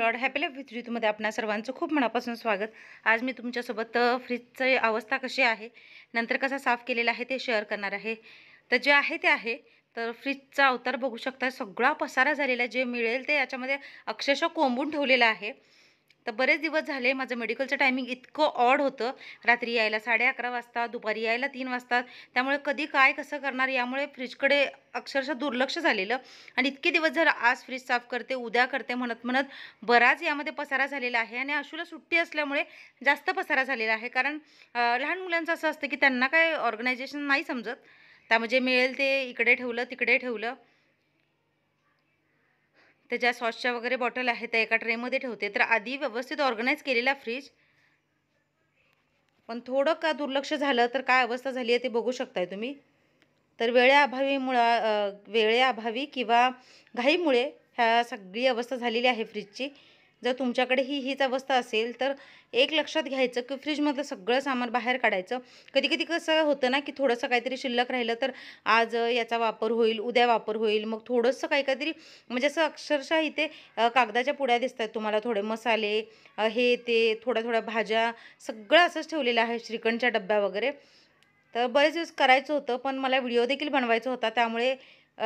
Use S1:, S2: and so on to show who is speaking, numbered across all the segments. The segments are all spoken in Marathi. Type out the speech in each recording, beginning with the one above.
S1: लॉर्ड हॅपी लाईफ विथ आपणा सर्वांचं खूप मनापासून स्वागत आज मी तुमच्यासोबत फ्रीजची अवस्था कशी आहे नंतर कसा साफ केलेला आहे ते शेअर करणार आहे तर जे आहे ते आहे तर फ्रीजचा अवतार बघू शकता सगळा पसारा झालेला जे मिळेल ते याच्यामध्ये अक्षरशः कोंबून ठेवलेलं आहे तर बरेच दिवस झाले माझं मेडिकलचं टायमिंग इतकं ऑड होतं रात्री यायला साडे अकरा वाजता दुपारी यायला तीन वाजता त्यामुळे कधी काय कसं करणार यामुळे फ्रीजकडे अक्षरशः दुर्लक्ष झालेलं आणि इतके दिवस जर आज फ्रीज साफ करते उद्या करते म्हणत म्हणत बराच यामध्ये पसारा झालेला आहे आणि अशुला सुट्टी असल्यामुळे जास्त पसारा झालेला आहे कारण लहान मुलांचं असं असतं की त्यांना काय ऑर्गनायझेशन नाही समजत त्या म्हणजे मिळेल ते इकडे ठेवलं तिकडे ठेवलं तर ज्या सॉसच्या वगैरे बॉटल आहेत त्या एका ट्रेमध्ये ठेवते तर आधी व्यवस्थित ऑर्गनाईज केलेला फ्रीज पण थोडं का दुर्लक्ष झालं तर काय अवस्था झाली आहे ते बघू शकताय तुम्ही तर वेळेअभावी वेळेअभावी किंवा घाईमुळे ह्या सगळी अवस्था झालेली आहे फ्रीजची जर तुमच्याकडे ही हीच अवस्था असेल तर एक लक्षात घ्यायचं की फ्रीजमधलं सगळं सामान बाहेर काढायचं कधी कधी कसं होतं ना की थोडंसं काहीतरी शिल्लक राहिलं तर आज याचा वापर होईल उद्या वापर होईल मग थोडंसं काही काहीतरी म्हणजे असं अक्षरशः इथे कागदाच्या पुड्या दिसतात तुम्हाला थोडे मसाले हे ते थोड्या थोड्या भाज्या सगळं असंच ठेवलेलं आहे श्रीखंडच्या डब्या वगैरे तर बरेच दिवस करायचं होतं पण मला व्हिडिओ देखील बनवायचा होता त्यामुळे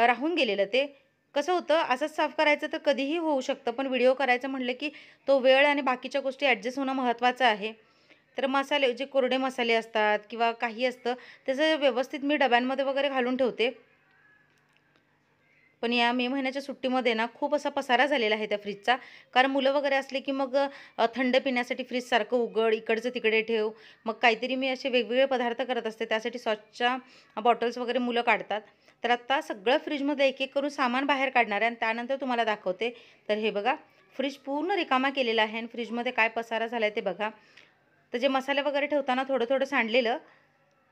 S1: राहून गेलेलं ते कसं होतं असंच साफ करायचं तर कधीही होऊ शकतं पण व्हिडिओ करायचं म्हटलं की तो वेळ आणि बाकीच्या गोष्टी ॲडजस्ट होणं महत्त्वाचं आहे तर मसाले जे कोरडे मसाले असतात किंवा काही असतं त्याचं व्यवस्थित मी डब्यांमध्ये वगैरे घालून ठेवते पण या मे महिन्याच्या सुट्टीमध्ये ना खूप असा पसारा झालेला आहे त्या फ्रीजचा कारण मुलं वगैरे असले की मग थंड पिण्यासाठी सारखं उघड इकडचं तिकडे ठेव मग काहीतरी मी असे वेगवेगळे पदार्थ करत असते त्यासाठी स्वच्छच्या बॉटल्स वगैरे मुलं काढतात तर आत्ता सगळं फ्रीजमध्ये एक एक करून सामान बाहेर काढणार आहे आणि त्यानंतर तुम्हाला दाखवते तर हे बघा फ्रीज पूर्ण रिकामा केलेला आहे आणि फ्रीजमध्ये काय पसारा झाला आहे ते बघा तर जे मसाले वगैरे ठेवताना थोडं थोडं सांडलेलं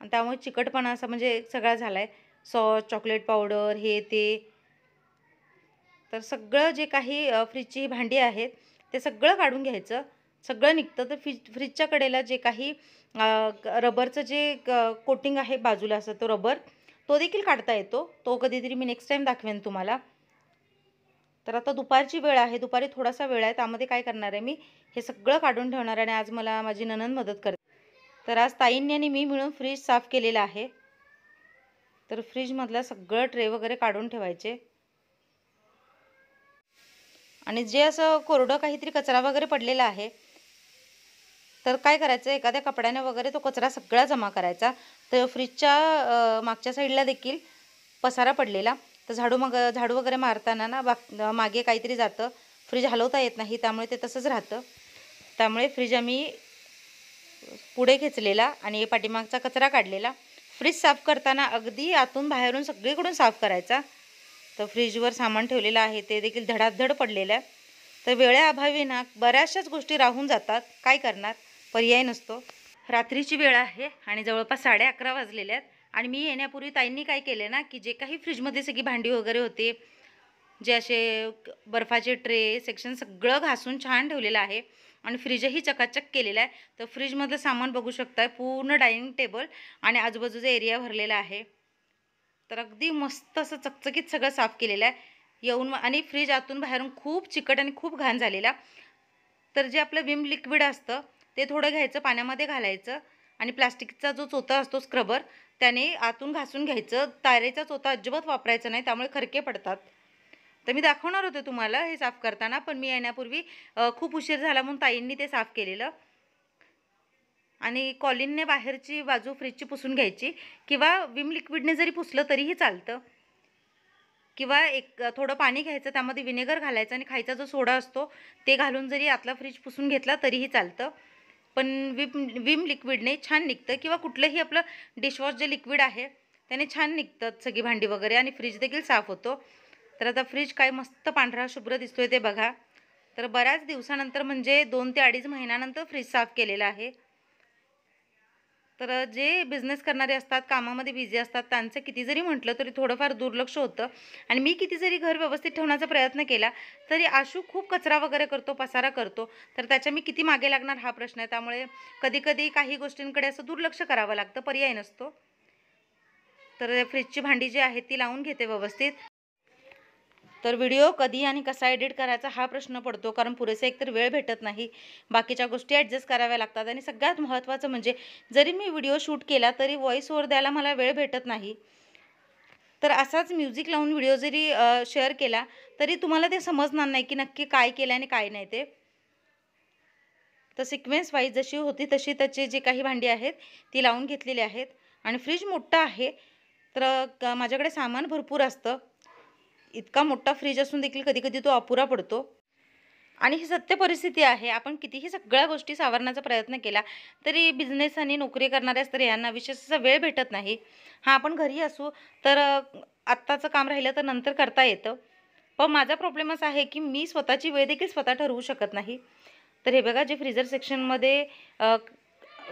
S1: आणि त्यामुळे चिकटपणा असा म्हणजे सगळा झाला आहे सॉस चॉकलेट पावडर हे ते तर सगळं जे काही फ्रीजची भांडी आहेत ते सगळं काढून घ्यायचं सगळं निघतं तर फ्रीज फ्रीजच्या कडेला जे काही रबरचं जे कोटिंग आहे बाजूला असं तो रबर तो देखील काढता येतो तो कधीतरी मी नेक्स्ट टाईम दाखवेन तुम्हाला तर आता दुपारची वेळ आहे दुपारी थोडासा वेळ आहे त्यामध्ये काय करणार आहे मी हे सगळं काढून ठेवणार आणि आज मला माझी ननन मदत करते तर आज ताईंनी आणि मी मिळून फ्रीज साफ केलेला आहे तर फ्रीजमधला सगळं ट्रे वगैरे काढून ठेवायचे आणि जे असं कोरडं काहीतरी कचरा वगैरे पडलेला आहे तर काय करायचं एखाद्या कपड्याने वगैरे तो कचरा सगळा जमा करायचा तर फ्रीजच्या मागच्या साईडला देखील पसारा पडलेला तर झाडू मग झाडू वगैरे मारताना ना मागे काहीतरी जातं फ्रीज हलवता येत नाही त्यामुळे ते तसंच राहतं त्यामुळे फ्रीज आम्ही पुढे खेचलेला आणि पाठीमागचा कचरा काढलेला फ्रीज साफ करताना अगदी आतून बाहेरून सगळीकडून साफ करायचा तर फ्रीजवर सामान ठेवलेलं आहे ते देखील धडाधड पडलेलं आहे तर वेळेअभावी ना बऱ्याचशाच गोष्टी राहून जातात काय करणार पर्याय नसतो रात्रीची वेळ आहे आणि जवळपास साडे अकरा वाजलेल्या आहेत आणि मी येण्यापूर्वी ताईंनी काय केलं ना की जे काही फ्रीजमध्ये सगळी भांडी वगैरे होते जे असे बर्फाचे ट्रे सेक्शन सगळं घासून छान ठेवलेलं आहे आणि फ्रीजही चकाचक केलेला आहे तर फ्रीजमधलं सामान बघू शकताय पूर्ण डायनिंग टेबल आणि आजूबाजूचा एरिया भरलेला आहे तर अगदी मस्त असं चकचकीत सगळं साफ केलेलं आहे येऊन आणि फ्रीज आतून बाहेरून खूप चिकट आणि खूप घाण झालेला तर जे आपलं विम लिक्विड असतं ते थोडं घ्यायचं पाण्यामध्ये घालायचं आणि प्लास्टिकचा जो चोथा असतो स्क्रबर त्याने आतून घासून घ्यायचं तारेचा चोथा अजिबात वापरायचा नाही त्यामुळे खरके पडतात तर मी दाखवणार होते तुम्हाला हे साफ करताना पण मी येण्यापूर्वी खूप उशीर झाला म्हणून ताईंनी ते साफ केलेलं आणि कॉलिनने बाहेरची बाजू फ्रीजची पुसून घ्यायची किंवा विम लिक्विडने जरी पुसलं तरीही चालतं किंवा एक थोडं पाणी घ्यायचं त्यामध्ये विनेगर घालायचं आणि खायचा जो सोडा असतो ते घालून जरी आतला फ्रीज पुसून घेतला तरीही चालतं पण विम विम लिक्विडने छान निघतं किंवा कुठलंही आपलं डिशवॉश जे लिक्विड आहे त्याने छान निघतात सगळी भांडी वगैरे आणि फ्रीज देखील साफ होतो तर आता फ्रीज काय मस्त पांढरा शुभ्र दिसतोय ते बघा तर बऱ्याच दिवसानंतर म्हणजे दोन ते अडीच महिन्यानंतर फ्रीज साफ केलेला आहे तर जे बिझनेस करणारे असतात कामामध्ये बिझी असतात त्यांचं किती जरी म्हटलं तरी थोडंफार दुर्लक्ष होतं आणि मी किती जरी घर व्यवस्थित ठेवण्याचा प्रयत्न केला तरी आशू खूप कचरा वगैरे करतो पसारा करतो तर त्याच्या मी किती मागे लागणार हा प्रश्न आहे त्यामुळे कधीकधी काही गोष्टींकडे असं दुर्लक्ष करावं लागतं पर्याय नसतो तर फ्रीजची भांडी जी आहेत ती लावून घेते व्यवस्थित तर व्हिडिओ कधी आणि कसा एडिट करायचा हा प्रश्न पडतो कारण पुरेसा एकतर वेळ भेटत नाही बाकीच्या गोष्टी ॲडजस्ट कराव्या लागतात आणि सगळ्यात महत्त्वाचं म्हणजे जरी मी व्हिडिओ शूट केला तरी व्हॉइस द्यायला मला वेळ भेटत नाही तर असाच म्युझिक लावून व्हिडिओ जरी शेअर केला तरी तुम्हाला ते समजणार नाही की नक्की काय केलं आणि काय नाही ते तर सिक्वेन्स वाईज जशी होती तशी त्याची जी काही भांडी आहेत ती लावून घेतलेली आहेत आणि फ्रीज मोठा आहे तर माझ्याकडे सामान भरपूर असतं इतका मोठा फ्रीज असून देखील कधी कधी तो अपुरा पडतो आणि ही सत्य परिस्थिती आहे आपण कितीही सगळ्या गोष्टी सावरण्याचा प्रयत्न केला तरी बिझनेस आणि नोकरी करणाऱ्या स्त्रियांना विशेष असा वेळ भेटत नाही हां आपण घरी असू तर आत्ताचं काम राहिलं तर नंतर करता येतं पण माझा प्रॉब्लेम असा आहे की मी स्वतःची वेळ देखील स्वतः ठरवू शकत नाही तर हे बघा जे फ्रीजर सेक्शनमध्ये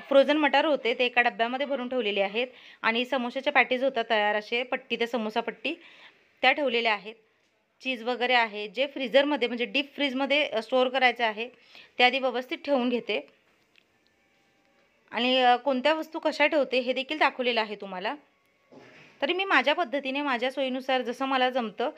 S1: फ्रोझन मटार होते ते एका डब्यामध्ये भरून ठेवलेले आहेत आणि समोशाच्या पॅटीज होता तयार असे पट्टी ते समोसा पट्टी त्या ठेवलेल्या आहेत चीज वगैरे आहे जे फ्रीजरमध्ये म्हणजे डीप फ्रीजमध्ये स्टोअर करायचं आहे ते आधी व्यवस्थित ठेवून घेते आणि कोणत्या वस्तू कशा ठेवते हे देखील दाखवलेलं आहे तुम्हाला तरी मी माझ्या पद्धतीने माझ्या सोयीनुसार जसं मला जमतं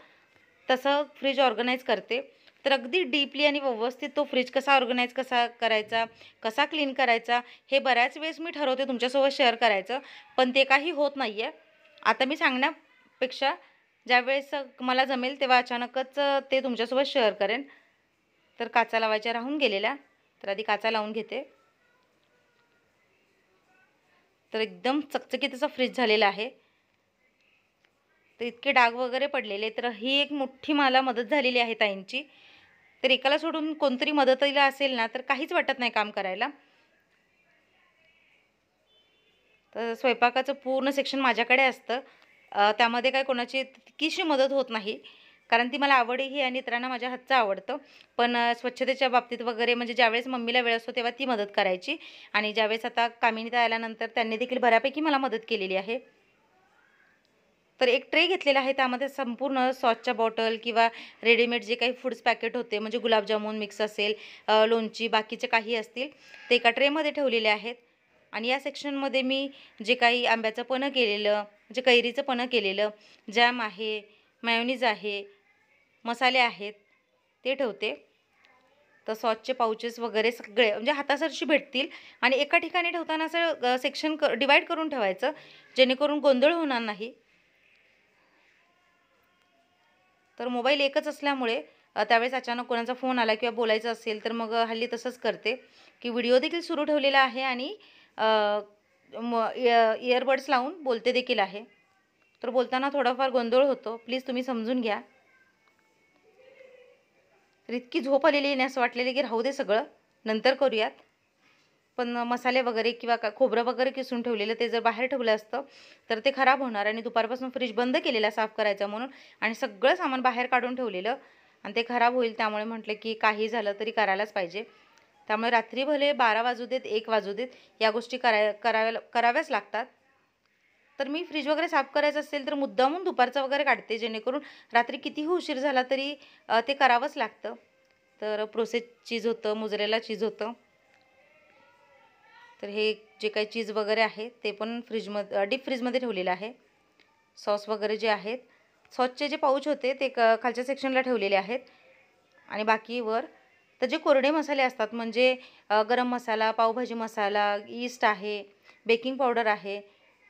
S1: तसं फ्रीज ऑर्गनाईज करते तर अगदी डीपली आणि व्यवस्थित तो फ्रीज कसा ऑर्गनाईज कसा करायचा कसा क्लीन करायचा हे बऱ्याच वेळेस मी ठरवते तुमच्यासोबत शेअर करायचं पण ते काही होत नाही आहे आता मी सांगण्यापेक्षा ज्यावेळेस मला जमेल तेव्हा अचानकच ते तुमच्यासोबत शेअर करेन तर काचा लावायच्या राहून गेलेल्या तर आधी काचा लावून घेते तर एकदम चकचकीत असा फ्रीज झालेला आहे तर इतके डाग वगैरे पडलेले तर ही एक मोठी मला मदत झालेली आहे ताईंची तर एकाला सोडून कोणतरी मदतीला असेल ना तर काहीच वाटत नाही काम करायला तर स्वयंपाकाचं पूर्ण सेक्शन माझ्याकडे असतं त्यामध्ये काय कोणाची तितकीशी मदत होत नाही कारण ती मला आवडही आणि इतरांना माझ्या हातचं आवडतं पण स्वच्छतेच्या बाबतीत वगैरे म्हणजे ज्यावेळेस मम्मीला वेळ असतो तेव्हा ती मदत करायची आणि ज्यावेळेस आता कामिनीत आल्यानंतर त्यांनी देखील बऱ्यापैकी मला मदत केलेली आहे तर एक ट्रे घेतलेला आहे त्यामध्ये संपूर्ण सॉसच्या बॉटल किंवा रेडीमेड जे काही फूड्स पॅकेट होते म्हणजे गुलाबजामून मिक्स असेल लोणची बाकीचे काही असतील ते एका ट्रेमध्ये ठेवलेले आहेत आणि या सेक्शनमध्ये मी जे काही आंब्याचं पणं केलेलं म्हणजे कैरीचं पण केलेलं जॅम आहे मायोनीज आहे मसाले आहेत ते ठेवते तर सॉसचे पाउचेस वगैरे सगळे म्हणजे हातासरशी भेटतील आणि एका ठिकाणी ठेवताना असं सेक्शन क डिवाईड करून ठेवायचं जेणेकरून गोंधळ होणार नाही तर मोबाईल एकच असल्यामुळे त्यावेळेस अचानक कोणाचा फोन आला किंवा बोलायचं असेल तर मग हल्ली तसंच करते की व्हिडिओ देखील सुरू ठेवलेला आहे आणि म इय इयरबड्स लावून बोलते देखील आहे तर बोलताना थोडाफार गोंधळ होतो प्लीज तुम्ही समजून घ्या तर इतकी झोप आलेली आहे असं वाटलेलं की राहू दे सगळं नंतर करूयात पण मसाले वगैरे किंवा का खोबरं वगैरे किसून ठेवलेलं ते जर बाहेर ठेवलं असतं तर ते खराब होणार आणि दुपारपासून फ्रीज बंद केलेला साफ करायचा म्हणून आणि सगळं सामान बाहेर काढून ठेवलेलं आणि ते खराब होईल त्यामुळे म्हटलं की काही झालं तरी करायलाच पाहिजे त्यामुळे रात्री भले बारा वाजू देत एक वाजू देत या गोष्टी कराय कराव्या कराव्याच लागतात तर मी फ्रीज वगैरे साफ करायचं असेल तर मुद्दामून दुपारचं वगैरे काढते जेणेकरून रात्री कितीही उशीर झाला तरी ते करावंच लागतं तर प्रोसेस चीज होतं मुजरेला चीज होतं तर हे जे काही चीज वगैरे आहे ते पण फ्रीजमध्ये डीप फ्रीजमध्ये ठेवलेलं आहे सॉस वगैरे जे आहेत सॉसचे जे पाऊच होते ते क खालच्या सेक्शनला ठेवलेले आहेत आणि बाकी वर तर जे कोरडे मसाले असतात म्हणजे गरम मसाला पावभाजी मसाला ईस्ट आहे बेकिंग पावडर आहे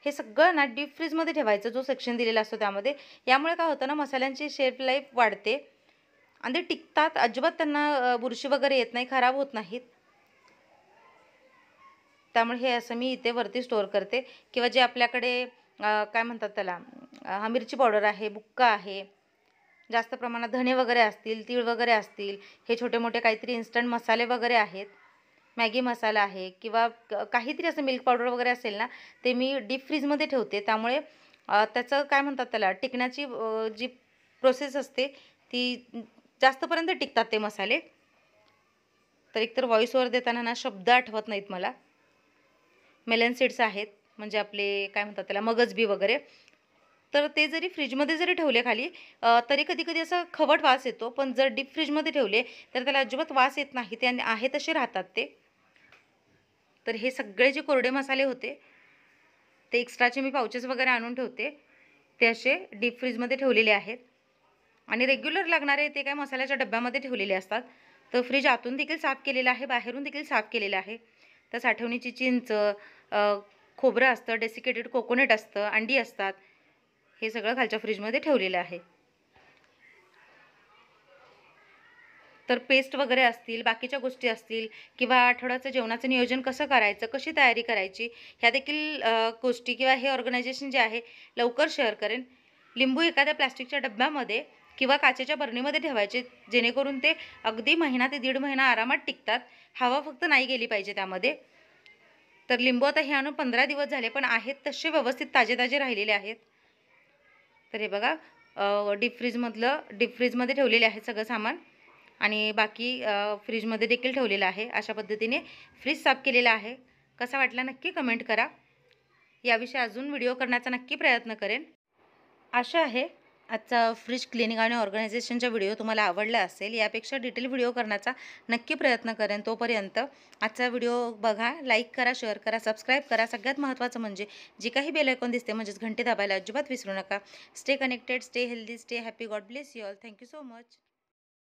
S1: हे सगळं ना डीप फ्रीजमध्ये ठेवायचं जो सेक्शन दिलेला असतो त्यामध्ये यामुळे काय होतं ना मसाल्यांची शेल्फ लाईफ वाढते आणि ते टिकतात अजिबात त्यांना बुरशी वगैरे येत नाही खराब होत नाहीत त्यामुळे हे असं मी इथे वरती स्टोअर करते किंवा जे आपल्याकडे काय म्हणतात त्याला हा मिरची पावडर आहे बुक्का आहे जास्त प्रमाणात धणे वगैरे असतील तीळ वगैरे असतील हे छोटे मोठे काहीतरी इन्स्टंट मसाले वगैरे आहेत मॅगी मसाला आहे किंवा काहीतरी असं मिल्क पावडर वगैरे असेल ना ते मी डीप फ्रीजमध्ये ठेवते त्यामुळे त्याचं काय म्हणतात त्याला टिकण्याची जी प्रोसेस असते ती जास्तपर्यंत टिकतात ते मसाले तर एकतर व्हॉईसवर देताना ना शब्द आठवत नाहीत मला मेलन सीड्स आहेत म्हणजे आपले काय म्हणतात त्याला मगजबी वगैरे तर ते जरी फ्रीजमध्ये जरी ठेवले खाली तरी कधी कधी असं खवट वास येतो पण जर डीप फ्रीजमध्ये ठेवले तर त्याला अजिबात वास येत नाही ते आहे तसे राहतात ते तर हे सगळे जे कोरडे मसाले होते ते एक्स्ट्राचे मी पाउचेस वगैरे आणून ठेवते ते असे डीप फ्रीजमध्ये ठेवलेले आहेत आणि रेग्युलर लागणारे ते काय मसाल्याच्या डब्यामध्ये ठेवलेले असतात तर फ्रीज आतून देखील साफ केलेलं आहे बाहेरून देखील साफ केलेलं आहे तर साठवणीची चिंच खोबरं असतं डेसिकेटेड कोकोनट असतं अंडी असतात हे सगळं खालच्या फ्रीजमध्ये ठेवलेलं आहे तर पेस्ट वगैरे असतील बाकीच्या गोष्टी असतील किंवा आठवड्याचं जेवणाचं नियोजन कसं करायचं कशी तयारी करायची ह्या देखील गोष्टी किंवा हे ऑर्गनायझेशन जे आहे लवकर शेअर करेन लिंबू एखाद्या प्लास्टिकच्या डब्यामध्ये किंवा काचेच्या बरणीमध्ये ठेवायचे जेणेकरून ते अगदी महिना ते दीड महिना आरामात टिकतात हवा फक्त नाही गेली पाहिजे त्यामध्ये तर लिंबू आता हे आणून पंधरा दिवस झाले पण आहेत तसे व्यवस्थित ताजे ताजे राहिलेले आहेत तर हे बघा डीप फ्रीजमधलं डीप फ्रीजमध्ये ठेवलेले आहे सगळं सामान आणि बाकी फ्रीजमध्ये देखील ठेवलेलं आहे अशा पद्धतीने फ्रीज साफ केलेला आहे कसा वाटला नक्की कमेंट करा याविषयी अजून व्हिडिओ करण्याचा नक्की प्रयत्न करेन आशा आहे आजचा फ्रीज क्लिनिंग आणि ऑर्गनायझेशनचा व्हिडिओ तुम्हाला आवडला असेल यापेक्षा डिटेल व्हिडिओ करण्याचा नक्की प्रयत्न करेन तोपर्यंत आजचा व्हिडिओ बघा लाईक करा शेअर करा सबस्क्राईब करा सगळ्यात महत्त्वाचं म्हणजे जे काही बेल दिसते म्हणजेच घंटे दाबायला अजिबात विसरू नका stay connected stay healthy stay happy God bless you all thank you so much